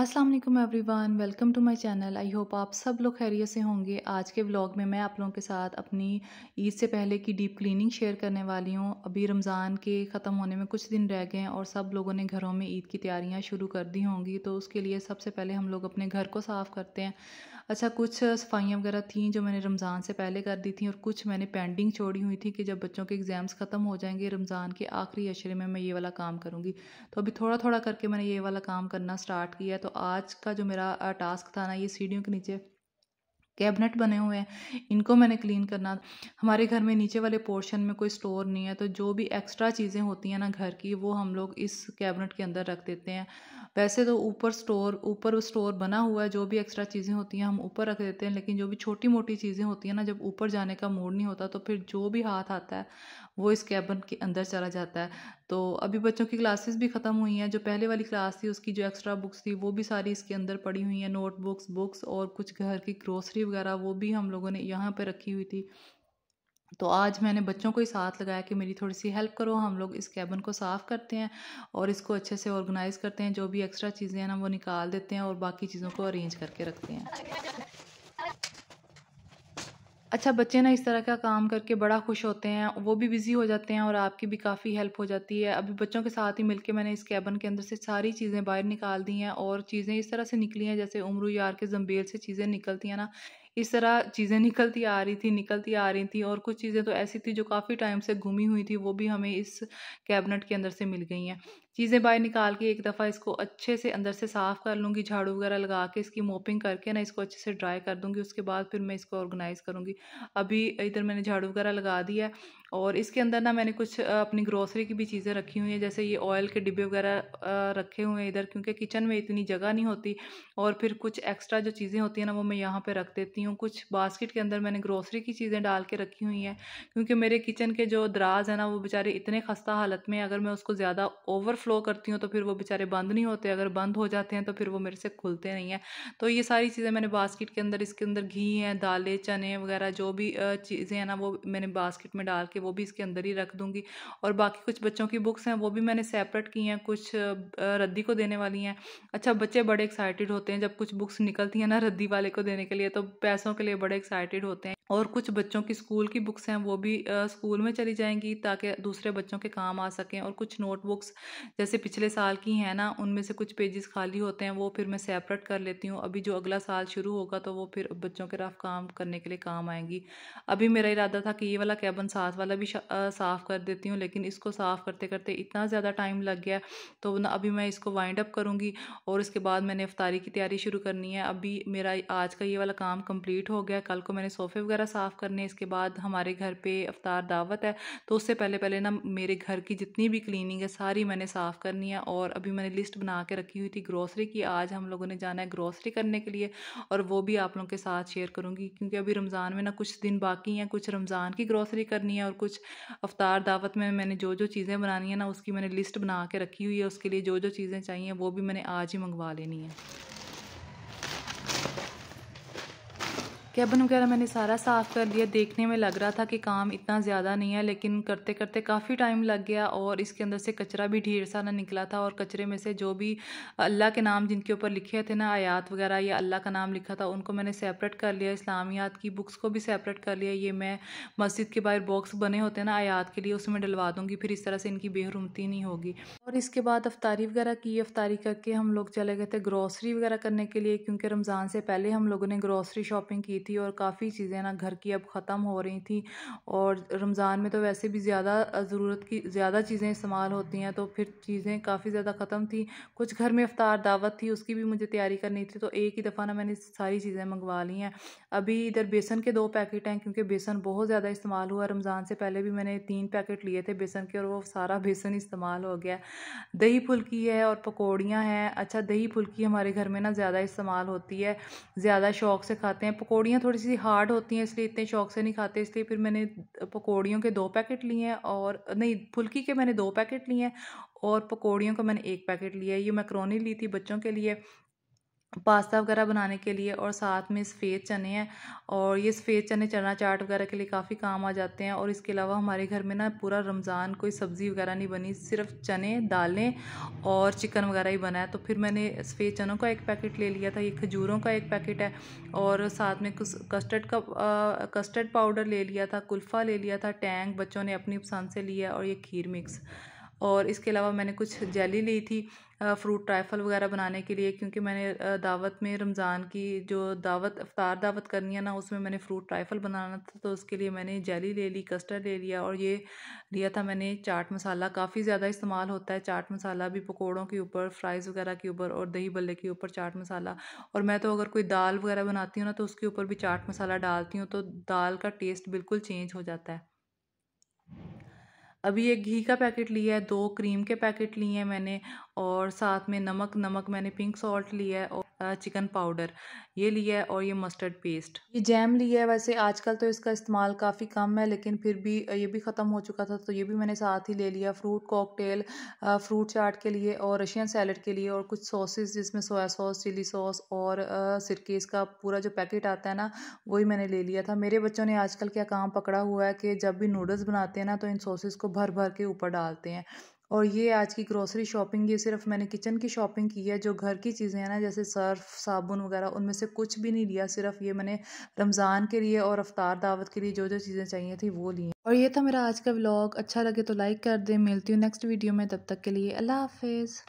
अस्सलाम वालेकुम everyone welcome to my channel I hope आप सब लोग खैरियत से होंगे आज के व्लॉग में मैं आप लोगों के साथ अपनी ईद से पहले की डीप क्लीनिंग शेयर करने वाली हूँ अभी रमज़ान के ख़त्म होने में कुछ दिन रह गए हैं और सब लोगों ने घरों में ईद की तैयारियाँ शुरू कर दी होंगी तो उसके लिए सबसे पहले हम लोग अपने घर को साफ़ करते हैं अच्छा कुछ सफाइयाँ वगैरह थी जो मैंने रमज़ान से पहले कर दी थी और कुछ मैंने पेंडिंग छोड़ी हुई थी कि जब बच्चों के एग्ज़ाम्स ख़त्म हो जाएंगे रमज़ान के आखिरी अशरे में मैं ये वाला काम करूँगी तो अभी थोड़ा थोड़ा करके मैंने ये वाला काम करना स्टार्ट किया तो आज का जो मेरा टास्क था ना ये सीढ़ियों के नीचे कैबिनेट बने हुए हैं इनको मैंने क्लीन करना हमारे घर में नीचे वाले पोर्शन में कोई स्टोर नहीं है तो जो भी एक्स्ट्रा चीज़ें होती हैं ना घर की वो हम लोग इस कैबिनेट के अंदर रख देते हैं वैसे तो ऊपर स्टोर ऊपर स्टोर बना हुआ है जो भी एक्स्ट्रा चीज़ें होती हैं हम ऊपर रख देते हैं लेकिन जो भी छोटी मोटी चीज़ें होती हैं ना जब ऊपर जाने का मूड नहीं होता तो फिर जो भी हाथ आता है वो इस कैबिनेट के अंदर चला जाता है तो अभी बच्चों की क्लासेस भी ख़त्म हुई हैं जो पहले वाली क्लास थी उसकी जो एक्स्ट्रा बुक्स थी वो भी सारी इसके अंदर पड़ी हुई हैं नोटबुक्स बुक्स और कुछ घर की ग्रोसरी वगैरह वो भी हम लोगों ने यहाँ पर रखी हुई थी तो आज मैंने बच्चों को ही साथ लगाया कि मेरी थोड़ी सी हेल्प करो हम लोग इस कैबिन को साफ़ करते हैं और इसको अच्छे से ऑर्गेनाइज़ करते हैं जो भी एक्स्ट्रा चीज़ें हैं ना वो निकाल देते हैं और बाकी चीज़ों को अरेंज करके रखते हैं अच्छा बच्चे ना इस तरह का काम करके बड़ा खुश होते हैं वो भी बिज़ी हो जाते हैं और आपकी भी काफ़ी हेल्प हो जाती है अभी बच्चों के साथ ही मिलके मैंने इस कैबन के अंदर से सारी चीज़ें बाहर निकाल दी हैं और चीज़ें इस तरह से निकली हैं जैसे उमरू यार के जम्बेल से चीज़ें निकलती हैं ना इस तरह चीज़ें निकलती आ रही थी निकलती आ रही थी और कुछ चीज़ें तो ऐसी थी जो काफ़ी टाइम से घूमी हुई थी वो भी हमें इस कैबिनेट के अंदर से मिल गई हैं चीज़ें बाहर निकाल के एक दफ़ा इसको अच्छे से अंदर से साफ़ कर लूँगी झाड़ू वगैरह लगा के इसकी मोपिंग करके ना इसको अच्छे से ड्राई कर दूँगी उसके बाद फिर मैं इसको ऑर्गेनाइज़ करूँगी अभी इधर मैंने झाड़ू वगैरह लगा दिया और इसके अंदर ना मैंने कुछ अपनी ग्रोसरी की भी चीज़ें रखी हुई हैं जैसे ये ऑयल के डिब्बे वगैरह रखे हुए हैं इधर क्योंकि किचन में इतनी जगह नहीं होती और फिर कुछ एक्स्ट्रा जो चीज़ें होती हैं ना वो मैं यहाँ पर रख देती हूँ कुछ बास्केट के अंदर मैंने ग्रोसरी की चीज़ें डाल के रखी हुई हैं क्योंकि मेरे किचन के जो दराज हैं ना वो बेचारे इतने खस्ता हालत में अगर मैं उसको ज़्यादा ओवर फ्लो करती हूँ तो फिर वो बेचारे बंद नहीं होते अगर बंद हो जाते हैं तो फिर वो मेरे से खुलते नहीं हैं तो ये सारी चीज़ें मैंने बास्केट के अंदर इसके अंदर घी हैं दालें चने वगैरह जो भी चीज़ें हैं ना वो मैंने बास्केट में डाल के वो भी इसके अंदर ही रख दूँगी और बाकी कुछ बच्चों की बुक्स हैं वो भी मैंने सेपरेट की हैं कुछ रद्दी को देने वाली हैं अच्छा बच्चे बड़े एक्साइटेड होते हैं जब कुछ बुक्स निकलती हैं ना रद्दी वाले को देने के लिए तो पैसों के लिए बड़े एक्साइटेड होते हैं और कुछ बच्चों की स्कूल की बुक्स हैं वो भी स्कूल में चली जाएंगी ताकि दूसरे बच्चों के काम आ सकें और कुछ नोटबुक्स जैसे पिछले साल की हैं ना उनमें से कुछ पेजेस खाली होते हैं वो फिर मैं सेपरेट कर लेती हूँ अभी जो अगला साल शुरू होगा तो वो फिर बच्चों के रफ काम करने के लिए काम आएंगी अभी मेरा इरादा था कि ये वाला कैबन साथ वाला भी साफ़ कर देती हूँ लेकिन इसको साफ़ करते करते इतना ज़्यादा टाइम लग गया तो ना अभी मैं इसको वाइंड अप करूँगी और इसके बाद मैंने अफ्तारी की तैयारी शुरू करनी है अभी मेरा आज का ये वाला काम कंप्लीट हो गया कल को मैंने सोफ़े वगैरह साफ़ करने इसके बाद हमारे घर पे अफ्तार दावत है तो उससे पहले पहले ना मेरे घर की जितनी भी क्लीनिंग है सारी मैंने साफ साफ़ करनी है और अभी मैंने लिस्ट बना के रखी हुई थी ग्रॉसरी की आज हम लोगों ने जाना है ग्रॉसरी करने के लिए और वो भी आप लोगों के साथ शेयर करूँगी क्योंकि अभी रमज़ान में ना कुछ दिन बाकी हैं कुछ रमज़ान की ग्रॉसरी करनी है और कुछ अवतार दावत में मैंने जो जो चीज़ें बनानी है ना उसकी मैंने लिस्ट बना के रखी हुई है उसके लिए जो जो चीज़ें चाहिए वो भी मैंने आज ही मंगवा लेनी है कैबन वगैरह मैंने सारा साफ़ कर लिया देखने में लग रहा था कि काम इतना ज़्यादा नहीं है लेकिन करते करते काफ़ी टाइम लग गया और इसके अंदर से कचरा भी ढेर सारा निकला था और कचरे में से जो भी अल्लाह के नाम जिनके ऊपर लिखे थे ना आयात वगैरह या अल्लाह का नाम लिखा था उनको मैंने सेपरेट कर लिया इस्लामियात की बुक्स को भी सेपरेट कर लिया ये मैं मस्जिद के बाहर बॉक्स बने होते हैं ना आयात के लिए उसमें डलवा दूँगी फिर इस तरह से इनकी बेहरूमती नहीं होगी और इसके बाद अफ्तारी वगैरह की अफ्तारी करके हम लोग चले गए थे ग्रॉसरी वगैरह करने के लिए क्योंकि रमज़ान से पहले हम लोगों ने ग्रॉसरी शॉपिंग की थी और काफ़ी चीज़ें ना घर की अब ख़त्म हो रही थी और रमज़ान में तो वैसे भी ज़्यादा ज़रूरत की ज़्यादा चीज़ें इस्तेमाल होती हैं तो फिर चीज़ें काफ़ी ज़्यादा ख़त्म थी कुछ घर में अफ्तार दावत थी उसकी भी मुझे तैयारी करनी थी तो एक ही दफ़ा ना मैंने सारी चीज़ें मंगवा ली हैं अभी इधर बेसन के दो पैकेट हैं क्योंकि बेसन बहुत ज़्यादा इस्तेमाल हुआ रमज़ान से पहले भी मैंने तीन पैकेट लिए थे बेसन के और वो सारा बेसन इस्तेमाल हो गया दही फुल्की है और पकौड़ियाँ हैं अच्छा दही फुल्की हमारे घर में ना ज़्यादा इस्तेमाल होती है ज़्यादा शौक से खाते हैं पकौड़ियाँ पूड़ियाँ थोड़ी सी हार्ड होती हैं इसलिए इतने शौक़ से नहीं खाते इसलिए फिर मैंने पकौड़ियों के दो पैकेट लिए हैं और नहीं फुल्की के मैंने दो पैकेट लिए हैं और पकौड़ियों का मैंने एक पैकेट लिया है ये मैक्रोनी ली थी बच्चों के लिए पास्ता वगैरह बनाने के लिए और साथ में सफ़ेद चने हैं और ये सफ़ेद चने चना चाट वगैरह के लिए काफ़ी काम आ जाते हैं और इसके अलावा हमारे घर में ना पूरा रमज़ान कोई सब्ज़ी वगैरह नहीं बनी सिर्फ चने दालें और चिकन वगैरह ही बना है तो फिर मैंने सफ़ेद चनों का एक पैकेट ले लिया था ये खजूरों का एक पैकेट है और साथ में कस्टर्ड का आ, कस्टर्ड पाउडर ले लिया था कुल्फ़ा ले लिया था टैंक बच्चों ने अपनी पसंद से लिया और ये खीर मिक्स और इसके अलावा मैंने कुछ जेली ली थी फ्रूट ट्राइफल वगैरह बनाने के लिए क्योंकि मैंने दावत में रमज़ान की जो दावत अफ्तार दावत करनी है ना उसमें मैंने फ्रूट ट्राइफल बनाना था तो उसके लिए मैंने जेली ले ली कस्टर्ड ले लिया और ये लिया था मैंने चाट मसाला काफ़ी ज़्यादा इस्तेमाल होता है चाट मसाला भी पकौड़ों के ऊपर फ्राइज़ वगैरह के ऊपर और दही बल्ले के ऊपर चाट मसाला और मैं तो अगर कोई दाल वगैरह बनाती हूँ ना तो उसके ऊपर भी चाट मसाला डालती हूँ तो दाल का टेस्ट बिल्कुल चेंज हो जाता है अभी एक घी का पैकेट लिया है दो क्रीम के पैकेट लिए हैं मैंने और साथ में नमक नमक मैंने पिंक सॉल्ट लिया है और चिकन पाउडर ये लिया है और ये मस्टर्ड पेस्ट ये जैम लिया है वैसे आजकल तो इसका इस्तेमाल काफ़ी कम है लेकिन फिर भी ये भी ख़त्म हो चुका था तो ये भी मैंने साथ ही ले लिया फ्रूट कॉकटेल फ्रूट चाट के लिए और रशियन सैलड के लिए और कुछ सॉसेस जिसमें सोया सॉस चिली सॉस और सिरके का पूरा जो पैकेट आता है ना वही मैंने ले लिया था मेरे बच्चों ने आजकल क्या काम पकड़ा हुआ है कि जब भी नूडल्स बनाते हैं ना तो इन सॉसेज को भर भर के ऊपर डालते हैं और ये आज की ग्रोसरी शॉपिंग ये सिर्फ मैंने किचन की शॉपिंग की है जो घर की चीज़ें हैं ना जैसे सर्फ साबुन वगैरह उनमें से कुछ भी नहीं लिया सिर्फ ये मैंने रमज़ान के लिए और अफ्तार दावत के लिए जो जो चीज़ें चाहिए थी वो ली और ये था मेरा आज का व्लॉग अच्छा लगे तो लाइक कर दें मिलती हूँ नेक्स्ट वीडियो में तब तक के लिए अल्लाह हाफिज़